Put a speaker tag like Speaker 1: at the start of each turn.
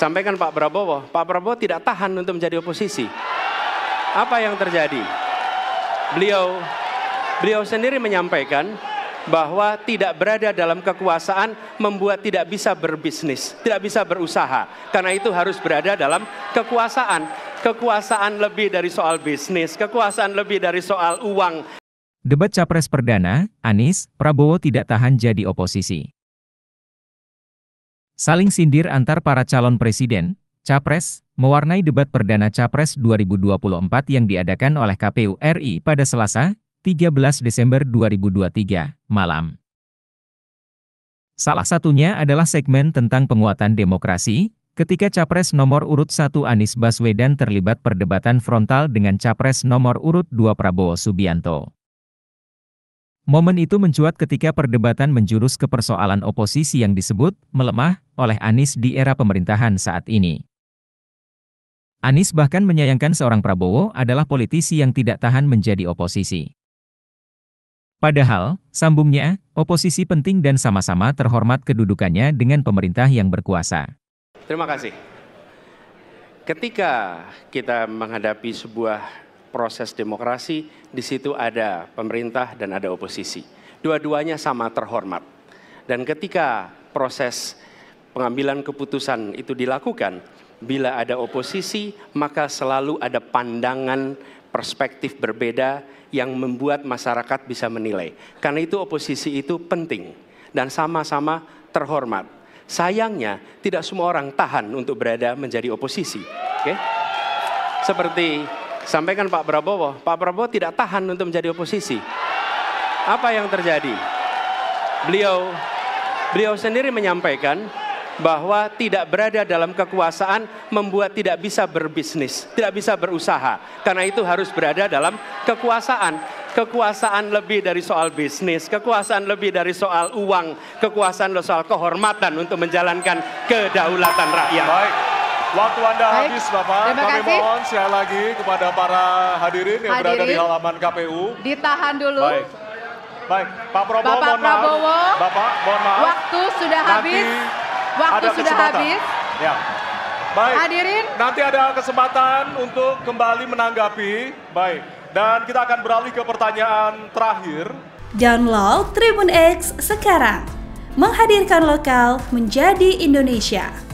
Speaker 1: Sampaikan Pak Prabowo, Pak Prabowo tidak tahan untuk menjadi oposisi. Apa yang terjadi? Beliau beliau sendiri menyampaikan bahwa tidak berada dalam kekuasaan membuat tidak bisa berbisnis, tidak bisa berusaha. Karena itu harus berada dalam kekuasaan. Kekuasaan lebih dari soal bisnis, kekuasaan lebih dari soal uang.
Speaker 2: Debat Capres Perdana, Anies, Prabowo tidak tahan jadi oposisi. Saling sindir antar para calon presiden, capres, mewarnai debat perdana capres 2024 yang diadakan oleh KPU RI pada Selasa, 13 Desember 2023, malam. Salah satunya adalah segmen tentang penguatan demokrasi, ketika capres nomor urut 1 Anies Baswedan terlibat perdebatan frontal dengan capres nomor urut 2 Prabowo Subianto. Momen itu mencuat ketika perdebatan menjurus ke persoalan oposisi yang disebut melemah oleh Anies di era pemerintahan saat ini. Anies bahkan menyayangkan seorang Prabowo adalah politisi yang tidak tahan menjadi oposisi. Padahal, sambungnya, oposisi penting dan sama-sama terhormat kedudukannya dengan pemerintah yang berkuasa.
Speaker 1: Terima kasih. Ketika kita menghadapi sebuah proses demokrasi, di situ ada pemerintah dan ada oposisi. Dua-duanya sama terhormat. Dan ketika proses pengambilan keputusan itu dilakukan, bila ada oposisi, maka selalu ada pandangan perspektif berbeda yang membuat masyarakat bisa menilai. Karena itu oposisi itu penting dan sama-sama terhormat. Sayangnya tidak semua orang tahan untuk berada menjadi oposisi. Okay? Seperti Sampaikan Pak Prabowo, Pak Prabowo tidak tahan untuk menjadi oposisi. Apa yang terjadi? Beliau beliau sendiri menyampaikan bahwa tidak berada dalam kekuasaan membuat tidak bisa berbisnis, tidak bisa berusaha. Karena itu harus berada dalam kekuasaan. Kekuasaan lebih dari soal bisnis, kekuasaan lebih dari soal uang, kekuasaan soal kehormatan untuk menjalankan kedaulatan rakyat. Baik.
Speaker 3: Waktu Anda Baik. habis, Bapak. Terima Kami kasih. mohon sekali lagi kepada para hadirin yang hadirin. berada di halaman KPU.
Speaker 2: Ditahan dulu. Baik.
Speaker 3: Baik, Pak Prabowo Bapak mohon Prabowo, maaf. Bapak, mohon maaf. Waktu
Speaker 2: sudah Nanti habis. Waktu sudah habis.
Speaker 3: Ya. Baik. Hadirin. Nanti ada kesempatan untuk kembali menanggapi. Baik. Dan kita akan beralih ke pertanyaan terakhir. Download Tribun X
Speaker 2: sekarang. Menghadirkan lokal menjadi Indonesia.